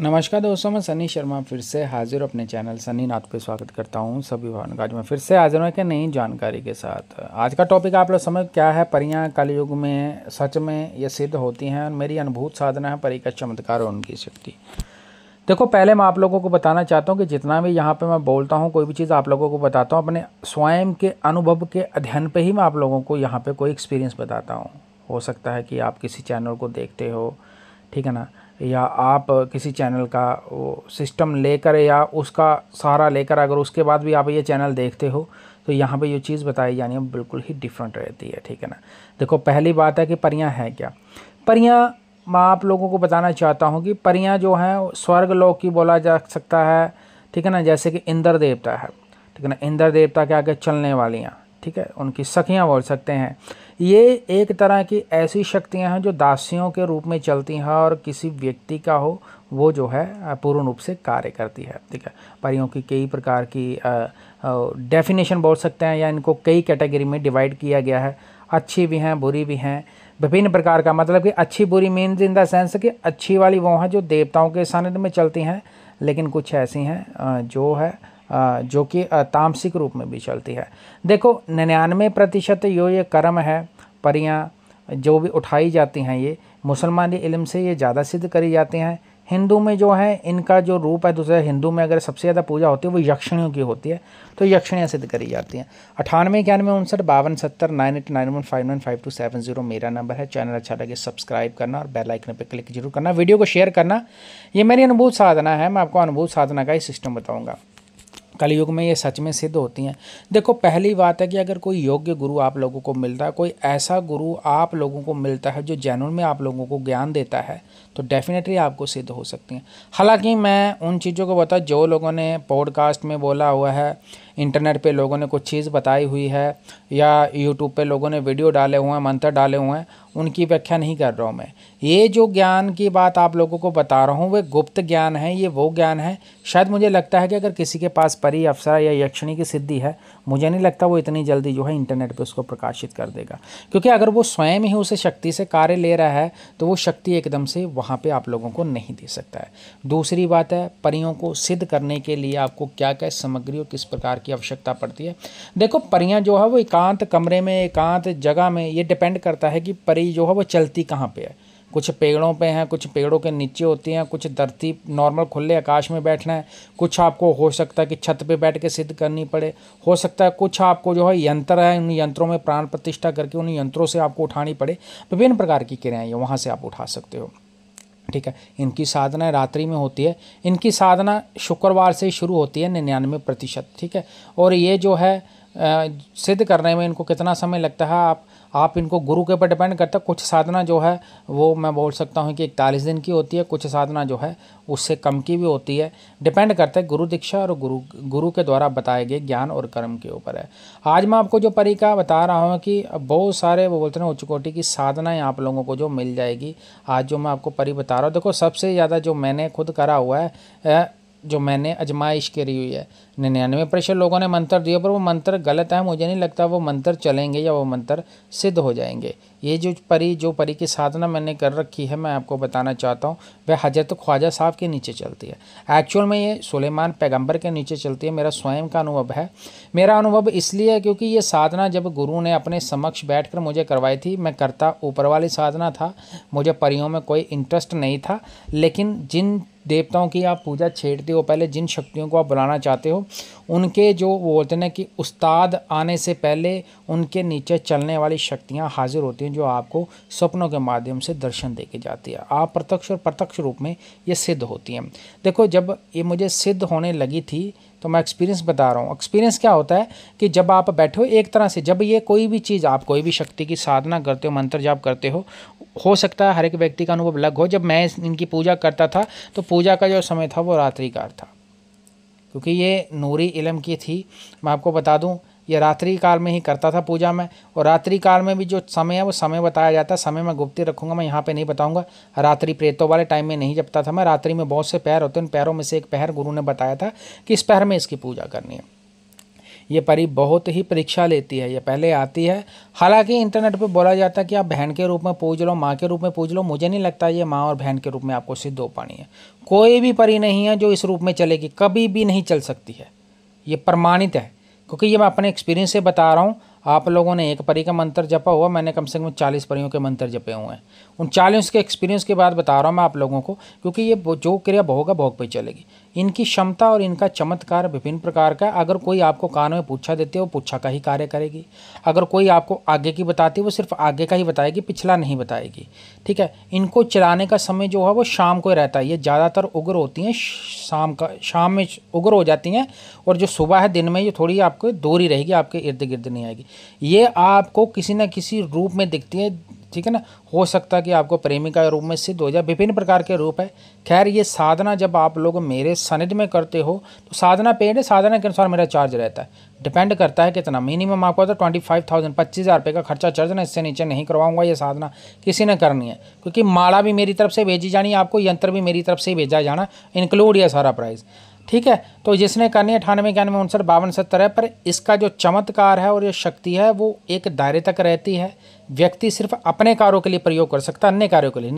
नमस्कार दोस्तों मैं सनी शर्मा फिर से हाजिर अपने चैनल सनी नाथ पे स्वागत करता हूँ सभी भवन आज मैं फिर से हाजिर हूँ कि नई जानकारी के साथ आज का टॉपिक आप लोग समझ क्या है परियाँ कलयुग में सच में ये सिद्ध होती हैं और मेरी अनुभूत साधना है परी का चमत्कार और उनकी शक्ति देखो पहले मैं आप लोगों को बताना चाहता हूँ कि जितना भी यहाँ पर मैं बोलता हूँ कोई भी चीज़ आप लोगों को बताता हूँ अपने स्वयं के अनुभव के अध्ययन पर ही मैं आप लोगों को यहाँ पर कोई एक्सपीरियंस बताता हूँ हो सकता है कि आप किसी चैनल को देखते हो ठीक है ना या आप किसी चैनल का वो सिस्टम लेकर या उसका सहारा लेकर अगर उसके बाद भी आप ये चैनल देखते हो तो यहाँ पे ये चीज़ बताई जानी है बिल्कुल ही डिफरेंट रहती है ठीक है ना देखो पहली बात है कि परियाँ हैं क्या परियाँ मैं आप लोगों को बताना चाहता हूँ कि परियाँ जो हैं स्वर्ग लोग की बोला जा सकता है ठीक है ना जैसे कि इंद्र देवता है ठीक है ना इंद्र देवता के आगे चलने वालियाँ ठीक है उनकी सखियाँ बोल सकते हैं ये एक तरह की ऐसी शक्तियां हैं जो दासियों के रूप में चलती हैं और किसी व्यक्ति का हो वो जो है पूर्ण रूप से कार्य करती है ठीक है परियों की कई प्रकार की डेफिनेशन बोल सकते हैं या इनको कई कैटेगरी में डिवाइड किया गया है अच्छी भी हैं बुरी भी हैं विभिन्न प्रकार का मतलब कि अच्छी बुरी मीन्स इन द सेंस कि अच्छी वाली वो हैं जो देवताओं के सानिध्य में चलती हैं लेकिन कुछ ऐसी हैं जो है जो कि तामसिक रूप में भी चलती है देखो निन्यानवे प्रतिशत यो ये कर्म है परियाँ जो भी उठाई जाती हैं ये मुसलमानी इलम से ये ज़्यादा सिद्ध करी जाती हैं हिंदू में जो है इनका जो रूप है दूसरे हिंदू में अगर सबसे ज़्यादा पूजा होती है वो यक्षणियों की होती है तो यक्षणियाँ सिद्ध करी जाती हैं अठानवे इक्यानवे उनसठ बावन सत्तर nine eight nine one five nine five two seven zero मेरा नंबर है चैनल अच्छा लगे सब्सक्राइब करना और बेल आइकन पर क्लिक जरूर करना वीडियो को शेयर करना ये मेरी अनुभूत साधना है मैं आपको अनुभूत साधना का ही सिस्टम बताऊँगा कलयुग में ये सच में सिद्ध होती हैं देखो पहली बात है कि अगर कोई योग्य गुरु आप लोगों को मिलता है कोई ऐसा गुरु आप लोगों को मिलता है जो जैन में आप लोगों को ज्ञान देता है तो डेफिनेटली आपको सिद्ध हो सकती हैं हालांकि मैं उन चीज़ों को बता जो लोगों ने पॉडकास्ट में बोला हुआ है इंटरनेट पे लोगों ने कुछ चीज़ बताई हुई है या यूट्यूब पे लोगों ने वीडियो डाले हुए हैं मंत्र डाले हुए हैं उनकी व्याख्या नहीं कर रहा हूँ मैं ये जो ज्ञान की बात आप लोगों को बता रहा हूँ वे गुप्त ज्ञान है ये वो ज्ञान है शायद मुझे लगता है कि अगर किसी के पास परी अफसरा या यक्षिणी की सिद्धि है मुझे नहीं लगता वो इतनी जल्दी जो है इंटरनेट पर उसको प्रकाशित कर देगा क्योंकि अगर वो स्वयं ही उसे शक्ति से कार्य ले रहा है तो वो शक्ति एकदम से वहाँ पर आप लोगों को नहीं दे सकता है दूसरी बात है परियों को सिद्ध करने के लिए आपको क्या क्या सामग्री और किस प्रकार की आवश्यकता पड़ती है देखो परियाँ जो है वो एकांत कमरे में एकांत जगह में ये डिपेंड करता है कि परी जो है वो चलती कहाँ पे है कुछ पेड़ों पे हैं कुछ पेड़ों के नीचे होती हैं कुछ धरती नॉर्मल खुले आकाश में बैठना है कुछ आपको हो सकता है कि छत पे बैठ के सिद्ध करनी पड़े हो सकता है कुछ आपको जो है यंत्र है उन यंत्रों में प्राण प्रतिष्ठा करके उन यंत्रों से आपको उठानी पड़े विभिन्न प्रकार की क्रियाएँ वहाँ से आप उठा सकते हो ठीक है इनकी साधना रात्रि में होती है इनकी साधना शुक्रवार से शुरू होती है निन्यानवे प्रतिशत ठीक है और ये जो है सिद्ध करने में इनको कितना समय लगता है आप आप इनको गुरु के ऊपर डिपेंड करता है कुछ साधना जो है वो मैं बोल सकता हूँ कि इकतालीस दिन की होती है कुछ साधना जो है उससे कम की भी होती है डिपेंड करता है गुरु दीक्षा और गुरु गुरु के द्वारा बताए गए ज्ञान और कर्म के ऊपर है आज मैं आपको जो परीका बता रहा हूँ कि बहुत सारे वो बोलते हैं उच्च कोटि की साधनाएँ आप लोगों को जो मिल जाएगी आज जो मैं आपको परी बता रहा हूँ देखो सबसे ज़्यादा जो मैंने खुद करा हुआ है जो मैंने अजमाइश करी हुई है निन्यानवे प्रतिशत लोगों ने मंत्र दिया पर वो मंत्र गलत है मुझे नहीं लगता वो मंत्र चलेंगे या वो मंत्र सिद्ध हो जाएंगे ये जो परी जो परी की साधना मैंने कर रखी है मैं आपको बताना चाहता हूँ वह हजरत ख्वाजा साहब के नीचे चलती है एक्चुअल में ये सुलेमान पैगंबर के नीचे चलती है मेरा स्वयं का अनुभव है मेरा अनुभव इसलिए है क्योंकि ये साधना जब गुरु ने अपने समक्ष बैठ कर मुझे करवाई थी मैं करता ऊपर वाली साधना था मुझे परियों में कोई इंटरेस्ट नहीं था लेकिन जिन देवताओं की आप पूजा छेड़ते हो पहले जिन शक्तियों को आप बुलाना चाहते हो उनके जो वो बोलते हैं कि उस्ताद आने से पहले उनके नीचे चलने वाली शक्तियाँ हाजिर होती हैं जो आपको सपनों के माध्यम से दर्शन दे के जाती है आप प्रत्यक्ष और प्रत्यक्ष रूप में ये सिद्ध होती हैं देखो जब ये मुझे सिद्ध होने लगी थी तो मैं एक्सपीरियंस बता रहा हूँ एक्सपीरियंस क्या होता है कि जब आप बैठे हो एक तरह से जब ये कोई भी चीज़ आप कोई भी शक्ति की साधना करते हो मंत्र जाप करते हो हो सकता है हर एक व्यक्ति का अनुभव अलग हो जब मैं इनकी पूजा करता था तो पूजा का जो समय था वो रात्रि काल था क्योंकि ये नूरी इलम की थी मैं आपको बता दूं ये रात्रि काल में ही करता था पूजा में और रात्रि काल में भी जो समय है वो समय बताया जाता है समय मैं गुप्ती रखूँगा मैं यहाँ पे नहीं बताऊँगा रात्रि प्रेतों वाले टाइम में नहीं जपता था मैं रात्रि में बहुत से पैर होते हैं उन पैरों में से एक पैर गुरु ने बताया था कि इस पैर में इसकी पूजा करनी है ये परी बहुत ही परीक्षा लेती है ये पहले आती है हालांकि इंटरनेट पे बोला जाता है कि आप बहन के रूप में पूज लो माँ के रूप में पूज लो मुझे नहीं लगता ये माँ और बहन के रूप में आपको सिद्ध हो पानी है कोई भी परी नहीं है जो इस रूप में चलेगी कभी भी नहीं चल सकती है ये प्रमाणित है क्योंकि ये मैं अपने एक्सपीरियंस से बता रहा हूँ आप लोगों ने एक परी का मंत्र जपा हुआ मैंने कम से कम चालीस परियों के मंत्र जपे हुए हैं उन चालीस के एक्सपीरियंस के बाद बता रहा हूँ मैं आप लोगों को क्योंकि ये जो क्रिया भोग है भोग पर चलेगी इनकी क्षमता और इनका चमत्कार विभिन्न प्रकार का है अगर कोई आपको कान में पूछा देती है वो पूछा का ही कार्य करेगी अगर कोई आपको आगे की बताती है वो सिर्फ आगे का ही बताएगी पिछला नहीं बताएगी ठीक है इनको चलाने का समय जो है वो शाम को रहता है ये ज़्यादातर उग्र होती हैं शाम का शाम में उग्र हो जाती हैं और जो सुबह है दिन में ये थोड़ी आपको दूरी रहेगी आपके इर्द गिर्द नहीं आएगी ये आपको किसी न किसी रूप में दिखती है ठीक है ना हो सकता है कि आपको प्रेमिका रूप में सिद्ध हो जाए विभिन्न प्रकार के रूप है खैर ये साधना जब आप लोग मेरे सनिध में करते हो तो साधना पेड है साधना के अनुसार मेरा चार्ज रहता है डिपेंड करता है कितना मिनिमम आपको होता है ट्वेंटी फाइव थाउजेंड पच्चीस हज़ार रुपये का खर्चा चार्ज ना इससे नीचे नहीं करवाऊंगा ये साधना किसी ने करनी है क्योंकि माला भी मेरी तरफ से भेजी जानी आपको यंत्र भी मेरी तरफ से भेजा जाना इंक्लूड यह सारा प्राइस ठीक है तो जिसने करनी है अठानवे इक्यानवे उनसठ बावन सत्तर है पर इसका जो चमत्कार है और ये शक्ति है वो एक दायरे तक रहती है व्यक्ति सिर्फ अपने कार्यों के लिए प्रयोग कर सकता है अन्य कार्यों के लिए नहीं